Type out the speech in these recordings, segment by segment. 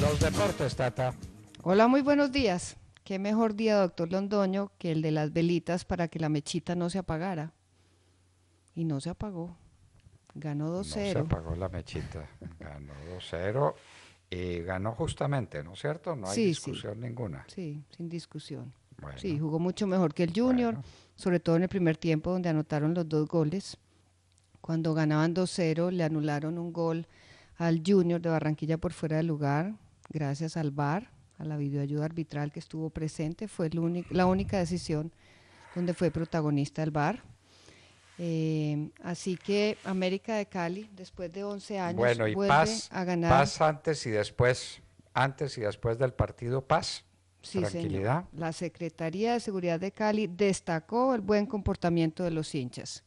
Los deportes, Tata. Hola, muy buenos días. Qué mejor día, doctor Londoño, que el de las velitas para que la mechita no se apagara. Y no se apagó. Ganó 2-0. se apagó la mechita. Ganó 2-0 y ganó justamente, ¿no es cierto? No hay discusión ninguna. Sí, sin discusión. Sí, jugó mucho mejor que el Junior, sobre todo en el primer tiempo donde anotaron los dos goles. Cuando ganaban 2-0 le anularon un gol al Junior de Barranquilla por fuera de lugar, gracias al VAR, a la videoayuda arbitral que estuvo presente. Fue la única decisión donde fue protagonista el VAR. Eh, así que América de Cali, después de 11 años, vuelve a ganar. Paz antes y después, antes y después del partido Paz. La Secretaría de Seguridad de Cali destacó el buen comportamiento de los hinchas.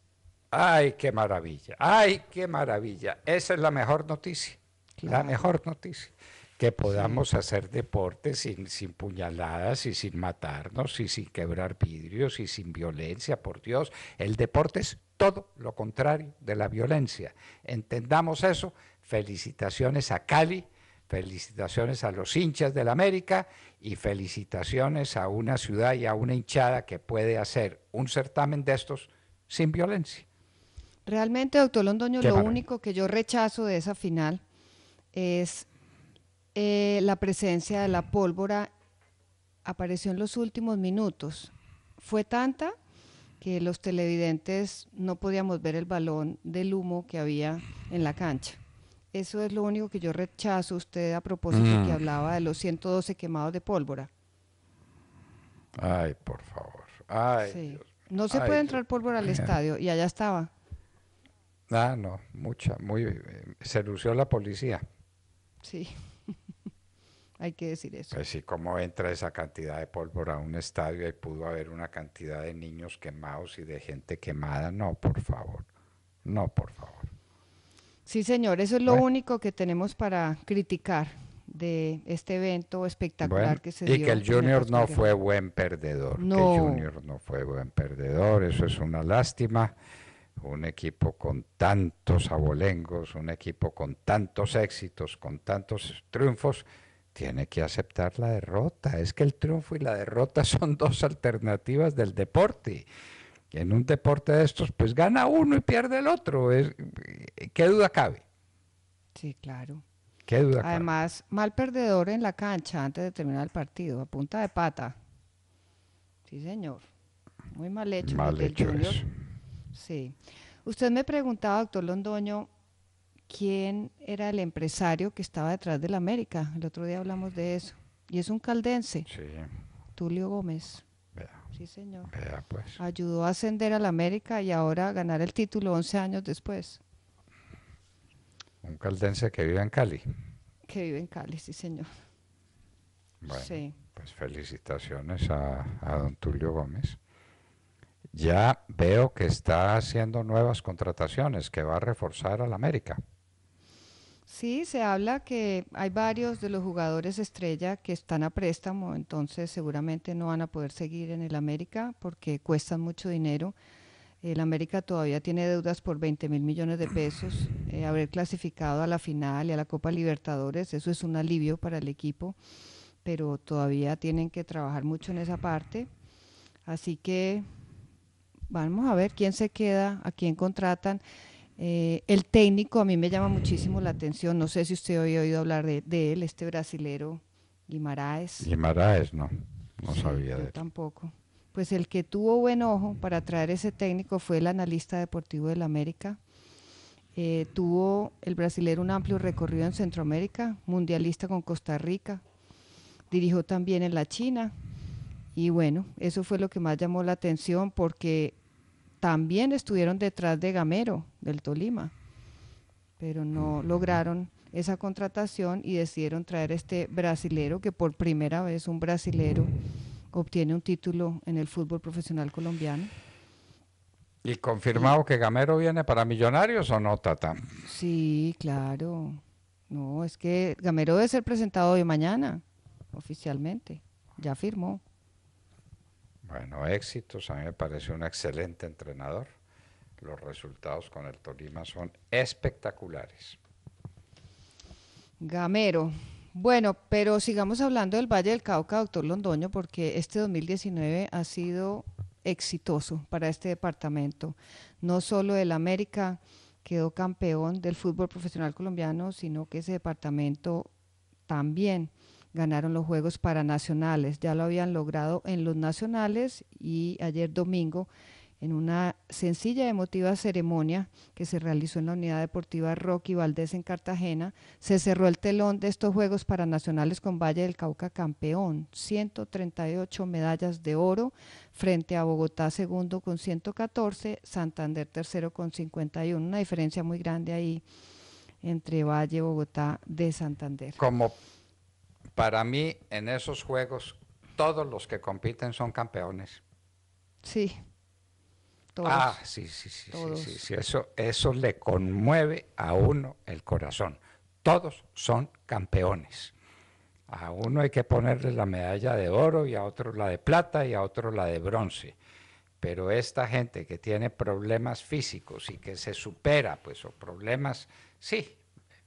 Ay, qué maravilla, ay, qué maravilla. Esa es la mejor noticia, la mejor noticia. Que podamos hacer deporte sin, sin puñaladas y sin matarnos y sin quebrar vidrios y sin violencia, por Dios. El deporte es todo lo contrario de la violencia. Entendamos eso. Felicitaciones a Cali Felicitaciones a los hinchas del América y felicitaciones a una ciudad y a una hinchada que puede hacer un certamen de estos sin violencia. Realmente, doctor Londoño, lo único que yo rechazo de esa final es eh, la presencia de la pólvora. Apareció en los últimos minutos. Fue tanta que los televidentes no podíamos ver el balón del humo que había en la cancha. Eso es lo único que yo rechazo usted a propósito que mm. hablaba de los 112 quemados de pólvora. Ay, por favor. Ay, No se puede entrar pólvora al estadio y allá estaba. Ah, no, mucha, muy. Eh, se lució la policía. Sí, hay que decir eso. Pues sí, cómo entra esa cantidad de pólvora a un estadio y pudo haber una cantidad de niños quemados y de gente quemada. No, por favor. No, por favor. Sí, señor, eso es lo único que tenemos para criticar de este evento espectacular que se dio. Y que el Junior no fue buen perdedor. No. Que Junior no fue buen perdedor, eso es una lástima. Un equipo con tantos abolengos, un equipo con tantos éxitos, con tantos triunfos, tiene que aceptar la derrota. Es que el triunfo y la derrota son dos alternativas del deporte en un deporte de estos, pues gana uno y pierde el otro. Es, ¿Qué duda cabe? Sí, claro. ¿Qué duda Además, mal perdedor en la cancha antes de terminar el partido, a punta de pata. Sí, señor. Muy mal hecho. Mal hecho es. Sí. Usted me preguntaba, doctor Londoño, quién era el empresario que estaba detrás del América. El otro día hablamos de eso. Y es un caldense. Sí. Tulio Gómez. Sí, señor. Pues. Ayudó a ascender al América y ahora a ganar el título 11 años después. Un caldense que vive en Cali. Que vive en Cali, sí, señor. Bueno, pues felicitaciones a, don Tulio Gómez. Ya veo que está haciendo nuevas contrataciones, que va a reforzar al América. Sí, se habla que hay varios de los jugadores estrella que están a préstamo, entonces seguramente no van a poder seguir en el América porque cuestan mucho dinero. El América todavía tiene deudas por 20 mil millones de pesos. Eh, haber clasificado a la final y a la Copa Libertadores, eso es un alivio para el equipo, pero todavía tienen que trabajar mucho en esa parte. Así que vamos a ver quién se queda, a quién contratan. Eh, el técnico a mí me llama muchísimo la atención, no sé si usted había ha oído hablar de, él, este brasilero Guimaraes. Guimaraes, no, no sabía de él. Tampoco. Pues el que tuvo buen ojo para traer ese técnico fue el analista deportivo del América. Eh, tuvo el brasilero un amplio recorrido en Centroamérica, mundialista con Costa Rica, dirigió también en la China. Y bueno, eso fue lo que más llamó la atención porque también estuvieron detrás de Gamero, del Tolima, pero no lograron esa contratación y decidieron traer este brasilero, que por primera vez un brasilero obtiene un título en el fútbol profesional colombiano. ¿Y confirmado que Gamero viene para Millonarios o no, Tata? Sí, claro. No, es que Gamero debe ser presentado hoy mañana, oficialmente. Ya firmó. Bueno, éxitos. A mí me parece un excelente entrenador. Los resultados con el Tolima son espectaculares. Gamero. Bueno, pero sigamos hablando del Valle del Cauca, doctor Londoño, porque este 2019 ha sido exitoso para este departamento. No solo el América quedó campeón del fútbol profesional colombiano, sino que ese departamento también ganaron los Juegos Paranacionales. Ya lo habían logrado en los nacionales y ayer domingo en una sencilla y emotiva ceremonia que se realizó en la Unidad Deportiva Rocky Valdés en Cartagena, se cerró el telón de estos Juegos Paranacionales con Valle del Cauca campeón, 138 medallas de oro frente a Bogotá segundo con 114, Santander tercero con 51, una diferencia muy grande ahí entre Valle, Bogotá de Santander. Como para mí, en esos juegos, todos los que compiten son campeones. Sí. Todos. Ah, sí, sí, sí, sí, sí, Eso, eso le conmueve a uno el corazón. Todos son campeones. A uno hay que ponerle la medalla de oro y a otro la de plata y a otro la de bronce. Pero esta gente que tiene problemas físicos y que se supera, pues, o problemas, sí,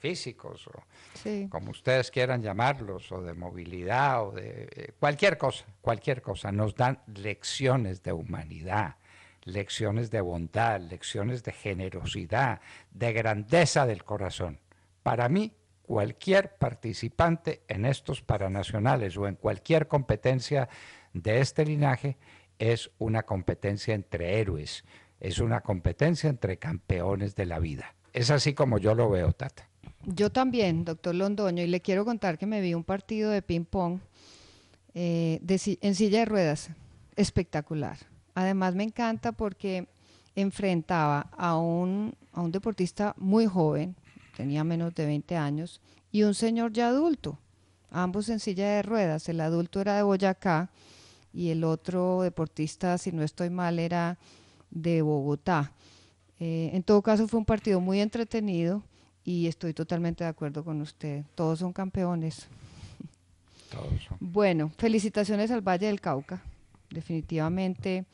físicos o como ustedes quieran llamarlos, o de movilidad o de eh, cualquier cosa, cualquier cosa, nos dan lecciones de humanidad, lecciones de bondad, lecciones de generosidad, de grandeza del corazón. Para mí, cualquier participante en estos paranacionales o en cualquier competencia de este linaje es una competencia entre héroes, es una competencia entre campeones de la vida. Es así como yo lo veo, Tata. Yo también, doctor Londoño, y le quiero contar que me vi un partido de ping-pong eh, en silla de ruedas, espectacular. Además me encanta porque enfrentaba a un, a un deportista muy joven, tenía menos de 20 años, y un señor ya adulto, ambos en silla de ruedas. El adulto era de Boyacá y el otro deportista, si no estoy mal, era de Bogotá. Eh, en todo caso fue un partido muy entretenido y estoy totalmente de acuerdo con usted. Todos son campeones. Todos son. Bueno, felicitaciones al Valle del Cauca. Definitivamente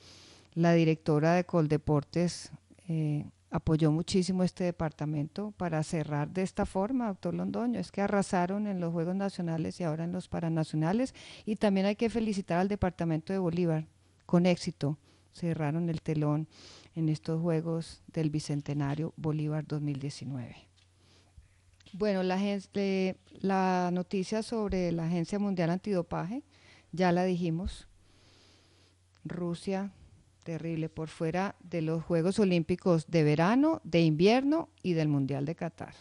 la directora de Coldeportes eh, apoyó muchísimo este departamento para cerrar de esta forma, doctor Londoño. Es que arrasaron en los Juegos Nacionales y ahora en los Paranacionales. Y también hay que felicitar al departamento de Bolívar con éxito. Cerraron el telón en estos Juegos del Bicentenario Bolívar 2019. Bueno, la, eh, la noticia sobre la Agencia Mundial Antidopaje, ya la dijimos. Rusia, terrible, por fuera de los Juegos Olímpicos de verano, de invierno y del Mundial de Qatar.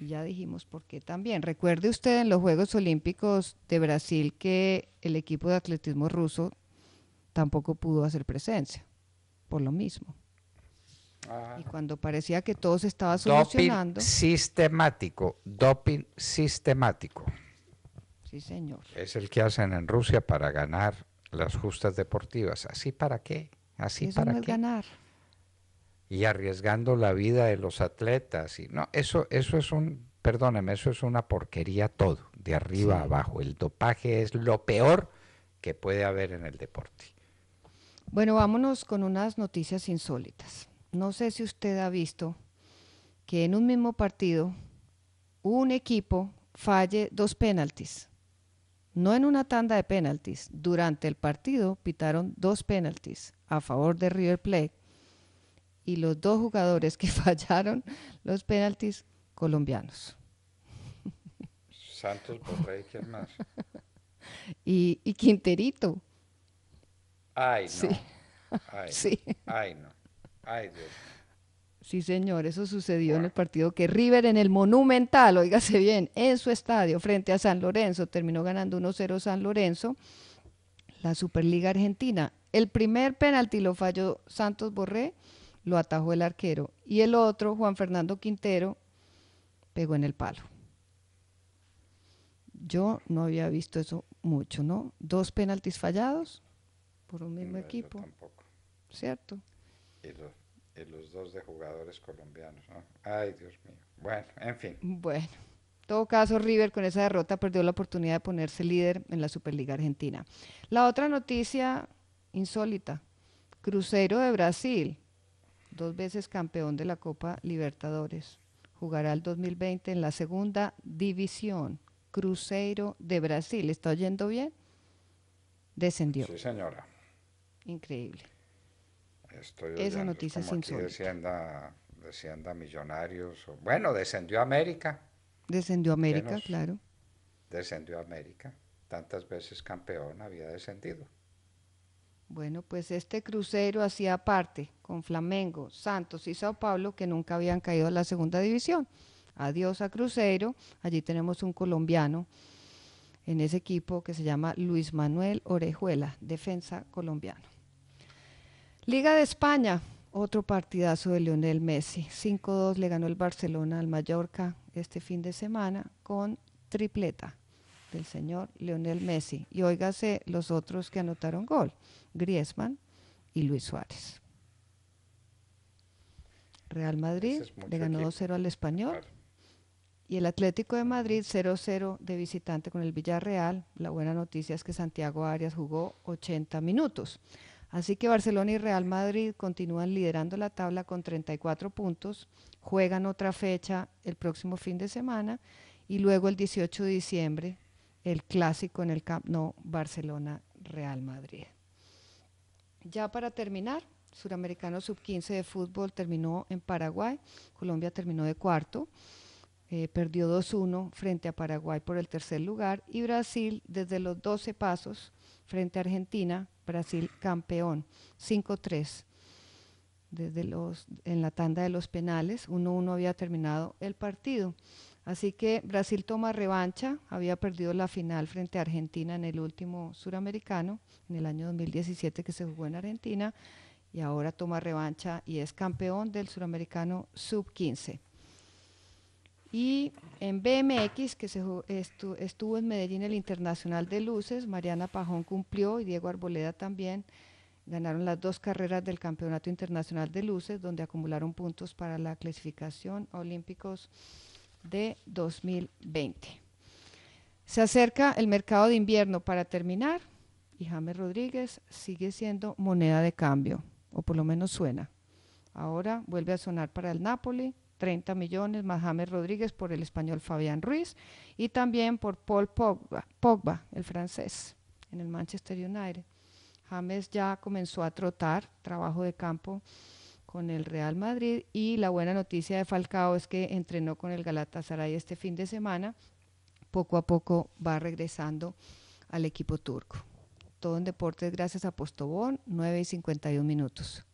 Ya dijimos por qué también. Recuerde usted en los Juegos Olímpicos de Brasil que el equipo de atletismo ruso tampoco pudo hacer presencia, por lo mismo. Y cuando parecía que todo se estaba solucionando. Doping sistemático, doping sistemático. Sí, señor. Es el que hacen en Rusia para ganar las justas deportivas. ¿Así para qué? ¿Así eso para qué? ganar. Y arriesgando la vida de los atletas. Y, no, eso, eso es un, perdóneme, eso es una porquería todo, de arriba a abajo. El dopaje es lo peor que puede haber en el deporte. Bueno, vámonos con unas noticias insólitas. No sé si usted ha visto que en un mismo partido un equipo falle dos penaltis. No en una tanda de penaltis. Durante el partido pitaron dos penaltis a favor de River Plate. Y los dos jugadores que fallaron los penaltis colombianos. Santos Borré y quién más. y, Quinterito. Ay, no. Sí. Ay, sí. Ay, no. Sí, señor, eso sucedió en el partido que River en el Monumental, oígase bien, en su estadio frente a San Lorenzo, terminó ganando 1-0 San Lorenzo, la Superliga Argentina. El primer penalti lo falló Santos Borré, lo atajó el arquero, y el otro, Juan Fernando Quintero, pegó en el palo. Yo no había visto eso mucho, ¿no? Dos penaltis fallados por un mismo equipo. Tampoco. ¿Cierto? y los, dos de jugadores colombianos. ¿no? Ay, Dios mío. Bueno, en fin. Bueno. En todo caso, River con esa derrota perdió la oportunidad de ponerse líder en la Superliga Argentina. La otra noticia insólita, Cruzeiro de Brasil, dos veces campeón de la Copa Libertadores, jugará el 2020 en la segunda división. Cruzeiro de Brasil. ¿Está oyendo bien? Descendió. Sí, señora. Increíble. Esa noticia es, insólita descienda, Millonarios. bueno, descendió a América. Descendió a América, claro. Descendió a América. Tantas veces campeón había descendido. Bueno, pues este crucero hacía parte con Flamengo, Santos y Sao Paulo que nunca habían caído a la segunda división. Adiós a crucero. Allí tenemos un colombiano en ese equipo que se llama Luis Manuel Orejuela, defensa colombiano. Liga de España, otro partidazo de Lionel Messi. 5-2 le ganó el Barcelona al Mallorca este fin de semana con tripleta del señor Lionel Messi. Y óigase los otros que anotaron gol, Griezmann y Luis Suárez. Real Madrid le ganó 2-0 al español. Y el Atlético de Madrid 0-0 de visitante con el Villarreal. La buena noticia es que Santiago Arias jugó 80 minutos. Así que Barcelona y Real Madrid continúan liderando la tabla con 34 puntos, juegan otra fecha el próximo fin de semana y luego el 18 de diciembre el clásico en el Camp No Barcelona-Real Madrid. Ya para terminar, Suramericano Sub-15 de fútbol terminó en Paraguay, Colombia terminó de cuarto, eh, perdió 2-1 frente a Paraguay por el tercer lugar y Brasil desde los 12 pasos frente a Argentina, Brasil campeón, 5-3. Desde los, en la tanda de los penales, 1-1 había terminado el partido. Así que Brasil toma revancha, había perdido la final frente a Argentina en el último suramericano, en el año 2017 que se jugó en Argentina, y ahora toma revancha y es campeón del suramericano sub-15. Y en BMX, que estuvo en Medellín el Internacional de Luces, Mariana Pajón cumplió y Diego Arboleda también. Ganaron las dos carreras del Campeonato Internacional de Luces, donde acumularon puntos para la clasificación Olímpicos de 2020. Se acerca el mercado de invierno para terminar y James Rodríguez sigue siendo moneda de cambio, o por lo menos suena. Ahora vuelve a sonar para el Napoli, 30 millones, más James Rodríguez por el español Fabián Ruiz y también por Paul Pogba, el francés, en el Manchester United. James ya comenzó a trotar, trabajo de campo con el Real Madrid y la buena noticia de Falcao es que entrenó con el Galatasaray este fin de semana. Poco a poco va regresando al equipo turco. Todo en deportes gracias a Postobón, 9 y 51 minutos.